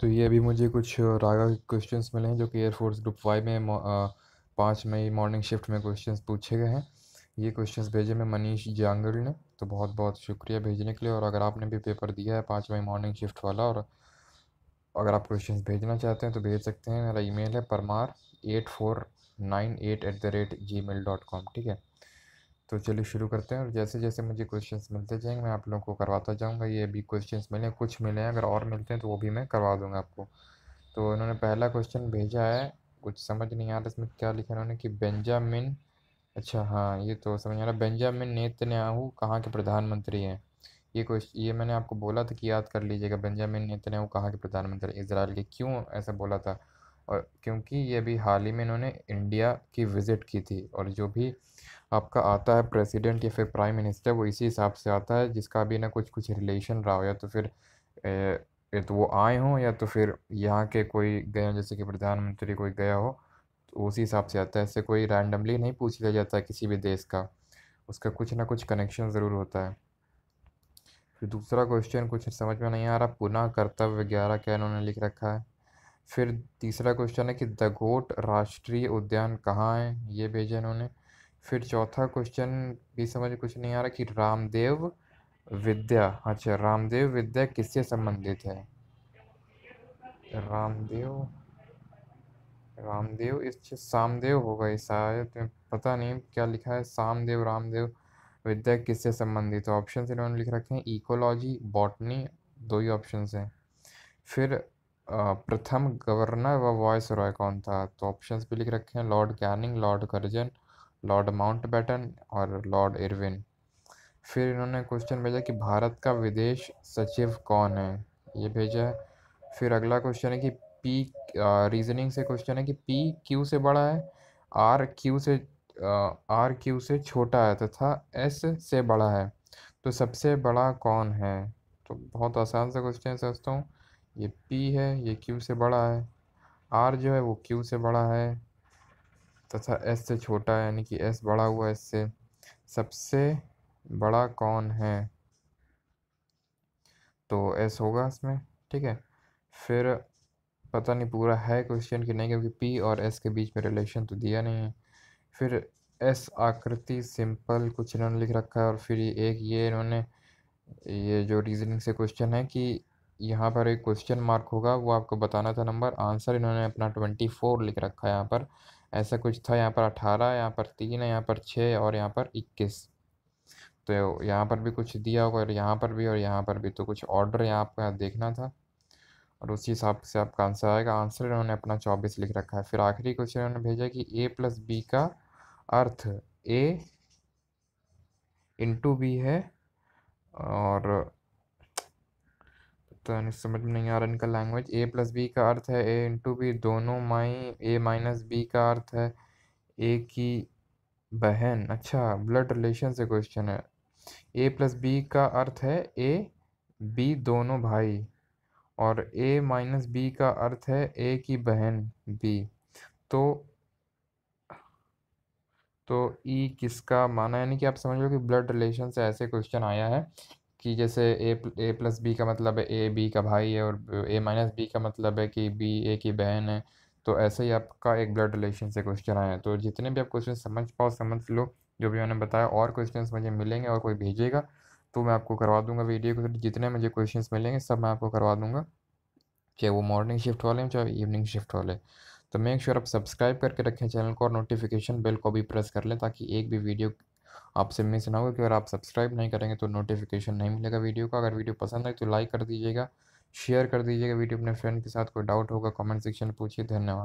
तो ये अभी मुझे कुछ रागा के मिले हैं जो कि एयरफोर्स ग्रुप वाई में पाँच मई मॉर्निंग शिफ्ट में क्वेश्चंस पूछे गए हैं ये क्वेश्चंस भेजे मैं मनीष जांगड़ ने तो बहुत बहुत शुक्रिया भेजने के लिए और अगर आपने भी पेपर दिया है पाँच मई मॉर्निंग शिफ्ट वाला और अगर आप क्वेश्चंस भेजना चाहते हैं तो भेज सकते हैं मेरा ईमेल है Parmar eight four nine eight at the rate Gmail dot com ठीक है तो चलिए शुरू करते हैं और जैसे जैसे मुझे क्वेश्चन मिलते जाएंगे मैं आप लोगों को करवाता जाऊँगा ये अभी क्वेश्चन मिले कुछ मिले हैं अगर और मिलते हैं तो वो भी मैं करवा दूँगा आपको तो उन्होंने पहला क्वेश्चन भेजा है कुछ समझ नहीं आ रहा इसमें क्या लिखा उन्होंने कि बेंजामिन अच्छा हाँ ये तो समझ आ रहा बेंजामिन नेतन्याहू कहाँ के प्रधानमंत्री हैं ये क्वेश्चन ये मैंने आपको बोला था कि याद कर लीजिएगा बेंजामिन नेतन्याहू कहाँ के प्रधानमंत्री इसराइल के क्यों ऐसा बोला था और क्योंकि ये भी हाल ही में इन्होंने इंडिया की विज़िट की थी और जो भी आपका आता है प्रेसिडेंट या फिर प्राइम मिनिस्टर वो इसी हिसाब से आता है जिसका भी ना कुछ कुछ रिलेशन रहा हो या तो फिर ए, तो वो आए हों या तो फिर यहाँ के कोई गए जैसे कि प्रधानमंत्री कोई गया हो तो उसी हिसाब से आता है ऐसे कोई रैंडमली नहीं पूछ लिया जाता है किसी भी देश का उसका कुछ ना कुछ कनेक्शन ज़रूर होता है फिर दूसरा क्वेश्चन कुछ समझ में नहीं आ रहा पुनः कर्तव्य ग्यारह क्या इन्होंने लिख रखा है फिर तीसरा क्वेश्चन है कि द गोट राष्ट्रीय उद्यान कहाँ है ये भेजा इन्होंने फिर चौथा क्वेश्चन भी समझ कुछ नहीं आ रहा कि रामदेव विद्या अच्छा रामदेव विद्या किससे संबंधित है रामदेव रामदेव इस सामदेव होगा ये शायद पता नहीं क्या लिखा है सामदेव रामदेव विद्या किससे संबंधित ऑप्शन इन्होंने लिख रखे हैं इकोलॉजी बॉटनी दो ही ऑप्शन हैं फिर प्रथम गवर्नर व वॉइस रॉय कौन था तो ऑप्शंस भी लिख रखे हैं Lord Canning Lord Curzon Lord Mountbatten और लॉर्ड इरविन फिर इन्होंने क्वेश्चन भेजा कि भारत का विदेश सचिव कौन है ये भेजा है फिर अगला क्वेश्चन है कि पी रीजनिंग से क्वेश्चन है कि पी क्यू से बड़ा है आर क्यू से आर क्यू से छोटा है तथा एस से बड़ा है तो सबसे बड़ा कौन है तो बहुत आसान सा क्वेश्चन है सोचता हूँ ये पी है ये क्यू से बड़ा है आर जो है वो क्यू से बड़ा है तथा एस से छोटा है यानी कि एस बड़ा हुआ एस से सबसे बड़ा कौन है तो एस होगा इसमें ठीक है फिर पता नहीं पूरा है क्वेश्चन कि नहीं क्योंकि पी और एस के बीच में रिलेशन तो दिया नहीं है फिर एस आकृति सिंपल कुछ इन्होंने लिख रखा है और फिर एक ये इन्होंने ये जो रीजनिंग से क्वेश्चन है कि यहाँ पर एक क्वेश्चन मार्क होगा वो आपको बताना था नंबर आंसर इन्होंने अपना ट्वेंटी फोर लिख रखा है यहाँ पर ऐसा कुछ था यहाँ पर अठारह यहाँ पर तीन है यहाँ पर छः और यहाँ पर इक्कीस तो यहाँ पर भी कुछ दिया होगा और यहाँ पर भी और यहाँ पर भी तो कुछ ऑर्डर यहाँ आपका देखना था और उसी हिसाब से आपका आंसर आएगा आंसर इन्होंने अपना चौबीस लिख रखा है फिर आखिरी क्वेश्चन इन्होंने भेजा कि ए प्लस बी का अर्थ ए इंटू बी है और पता तो नहीं समझ में नहीं आ रहा इनका लैंग्वेज ए प्लस बी का अर्थ है ए इंटू बी दोनों माई ए माइनस बी का अर्थ है ए की बहन अच्छा ब्लड रिलेशन से क्वेश्चन है ए प्लस बी का अर्थ है ए बी दोनों भाई और ए माइनस बी का अर्थ है ए की बहन बी तो तो ई e किसका माना यानी कि आप समझ लो कि ब्लड रिलेशन से ऐसे क्वेश्चन आया है कि जैसे ए ए प्लस बी का मतलब है ए बी का भाई है और ए माइनस बी का मतलब है कि बी ए की बहन है तो ऐसे ही आपका एक ब्लड रिलेशन से क्वेश्चन आया तो जितने भी आप क्वेश्चन समझ पाओ समझ लो जो भी मैंने बताया और क्वेश्चन मुझे मिलेंगे और कोई भेजेगा तो मैं आपको करवा दूंगा वीडियो को तो जितने मुझे क्वेश्चन मिलेंगे सब मैं आपको करवा दूंगा चाहे वो मॉर्निंग शिफ्ट वाले चाहे इवनिंग शिफ्ट वाले तो मेक श्योर आप सब्सक्राइब करके रखें चैनल को और नोटिफिकेशन बेल को भी प्रेस कर लें ताकि एक भी वीडियो आपसे मिस ना हो अगर आप सब्सक्राइब नहीं करेंगे तो नोटिफिकेशन नहीं मिलेगा वीडियो का अगर वीडियो पसंद आए तो लाइक कर दीजिएगा शेयर कर दीजिएगा वीडियो अपने फ्रेंड के साथ कोई डाउट होगा कमेंट सेक्शन में पूछिए धन्यवाद